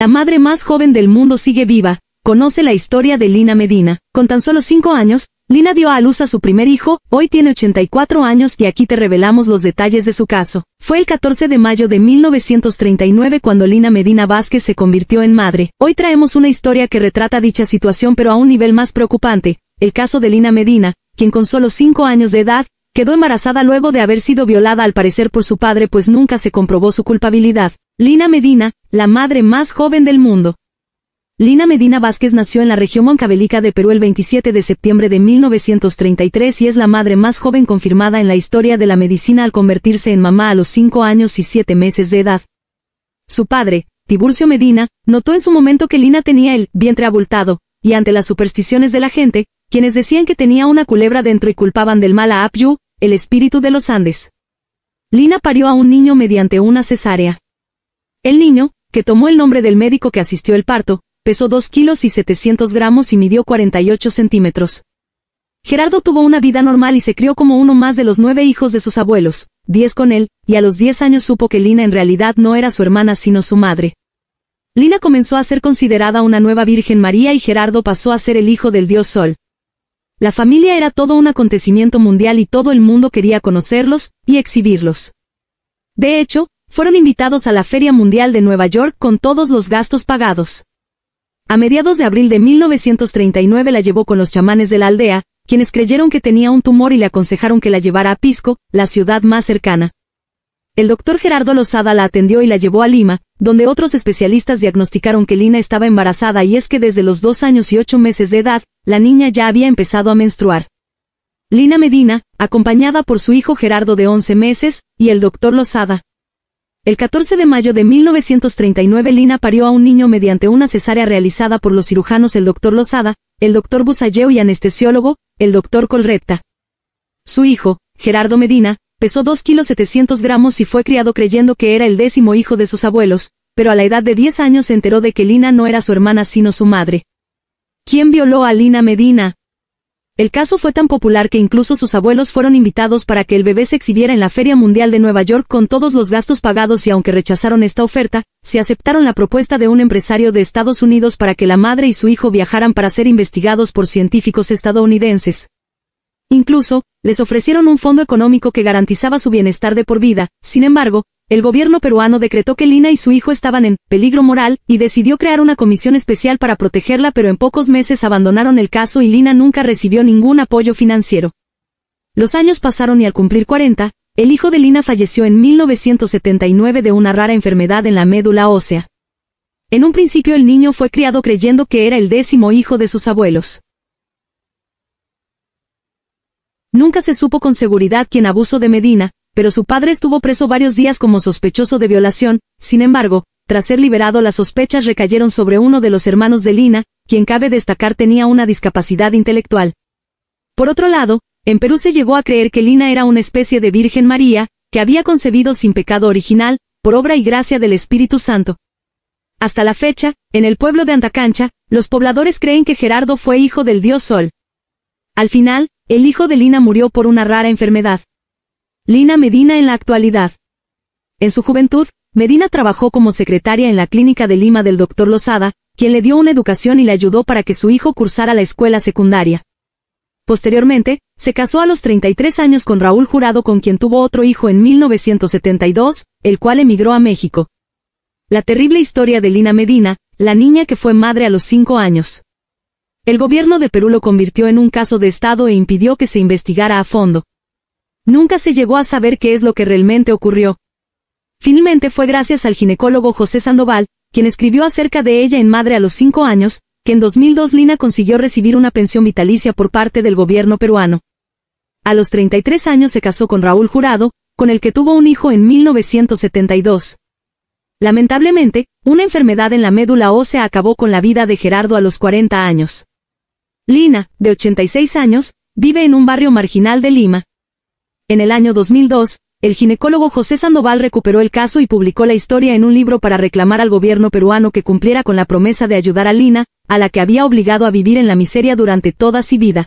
La madre más joven del mundo sigue viva, conoce la historia de Lina Medina. Con tan solo 5 años, Lina dio a luz a su primer hijo, hoy tiene 84 años y aquí te revelamos los detalles de su caso. Fue el 14 de mayo de 1939 cuando Lina Medina Vázquez se convirtió en madre. Hoy traemos una historia que retrata dicha situación pero a un nivel más preocupante, el caso de Lina Medina, quien con solo 5 años de edad, quedó embarazada luego de haber sido violada al parecer por su padre pues nunca se comprobó su culpabilidad. Lina Medina, la madre más joven del mundo. Lina Medina Vázquez nació en la región moncavélica de Perú el 27 de septiembre de 1933 y es la madre más joven confirmada en la historia de la medicina al convertirse en mamá a los 5 años y 7 meses de edad. Su padre, Tiburcio Medina, notó en su momento que Lina tenía el vientre abultado, y ante las supersticiones de la gente, quienes decían que tenía una culebra dentro y culpaban del mal a Apyu, el espíritu de los Andes. Lina parió a un niño mediante una cesárea. El niño, que tomó el nombre del médico que asistió el parto, pesó 2 kilos y 700 gramos y midió 48 centímetros. Gerardo tuvo una vida normal y se crió como uno más de los nueve hijos de sus abuelos, diez con él, y a los diez años supo que Lina en realidad no era su hermana sino su madre. Lina comenzó a ser considerada una nueva Virgen María y Gerardo pasó a ser el hijo del dios Sol. La familia era todo un acontecimiento mundial y todo el mundo quería conocerlos y exhibirlos. De hecho, fueron invitados a la Feria Mundial de Nueva York con todos los gastos pagados. A mediados de abril de 1939 la llevó con los chamanes de la aldea, quienes creyeron que tenía un tumor y le aconsejaron que la llevara a Pisco, la ciudad más cercana. El doctor Gerardo Lozada la atendió y la llevó a Lima, donde otros especialistas diagnosticaron que Lina estaba embarazada y es que desde los dos años y ocho meses de edad, la niña ya había empezado a menstruar. Lina Medina, acompañada por su hijo Gerardo de 11 meses, y el doctor Lozada, el 14 de mayo de 1939 Lina parió a un niño mediante una cesárea realizada por los cirujanos el doctor Lozada, el doctor Busalleu y anestesiólogo, el doctor Colretta. Su hijo, Gerardo Medina, pesó 2 kilos 700 gramos y fue criado creyendo que era el décimo hijo de sus abuelos, pero a la edad de 10 años se enteró de que Lina no era su hermana sino su madre. ¿Quién violó a Lina Medina? El caso fue tan popular que incluso sus abuelos fueron invitados para que el bebé se exhibiera en la Feria Mundial de Nueva York con todos los gastos pagados y aunque rechazaron esta oferta, se aceptaron la propuesta de un empresario de Estados Unidos para que la madre y su hijo viajaran para ser investigados por científicos estadounidenses. Incluso, les ofrecieron un fondo económico que garantizaba su bienestar de por vida, sin embargo, el gobierno peruano decretó que Lina y su hijo estaban en peligro moral y decidió crear una comisión especial para protegerla pero en pocos meses abandonaron el caso y Lina nunca recibió ningún apoyo financiero. Los años pasaron y al cumplir 40, el hijo de Lina falleció en 1979 de una rara enfermedad en la médula ósea. En un principio el niño fue criado creyendo que era el décimo hijo de sus abuelos. Nunca se supo con seguridad quién abusó de Medina, pero su padre estuvo preso varios días como sospechoso de violación, sin embargo, tras ser liberado las sospechas recayeron sobre uno de los hermanos de Lina, quien cabe destacar tenía una discapacidad intelectual. Por otro lado, en Perú se llegó a creer que Lina era una especie de Virgen María, que había concebido sin pecado original, por obra y gracia del Espíritu Santo. Hasta la fecha, en el pueblo de Antacancha, los pobladores creen que Gerardo fue hijo del dios Sol. Al final, el hijo de Lina murió por una rara enfermedad. Lina Medina en la actualidad. En su juventud, Medina trabajó como secretaria en la clínica de Lima del doctor Lozada, quien le dio una educación y le ayudó para que su hijo cursara la escuela secundaria. Posteriormente, se casó a los 33 años con Raúl Jurado con quien tuvo otro hijo en 1972, el cual emigró a México. La terrible historia de Lina Medina, la niña que fue madre a los 5 años. El gobierno de Perú lo convirtió en un caso de Estado e impidió que se investigara a fondo. Nunca se llegó a saber qué es lo que realmente ocurrió. Finalmente fue gracias al ginecólogo José Sandoval, quien escribió acerca de ella en Madre a los 5 años, que en 2002 Lina consiguió recibir una pensión vitalicia por parte del gobierno peruano. A los 33 años se casó con Raúl Jurado, con el que tuvo un hijo en 1972. Lamentablemente, una enfermedad en la médula ósea acabó con la vida de Gerardo a los 40 años. Lina, de 86 años, vive en un barrio marginal de Lima, en el año 2002, el ginecólogo José Sandoval recuperó el caso y publicó la historia en un libro para reclamar al gobierno peruano que cumpliera con la promesa de ayudar a Lina, a la que había obligado a vivir en la miseria durante toda su vida.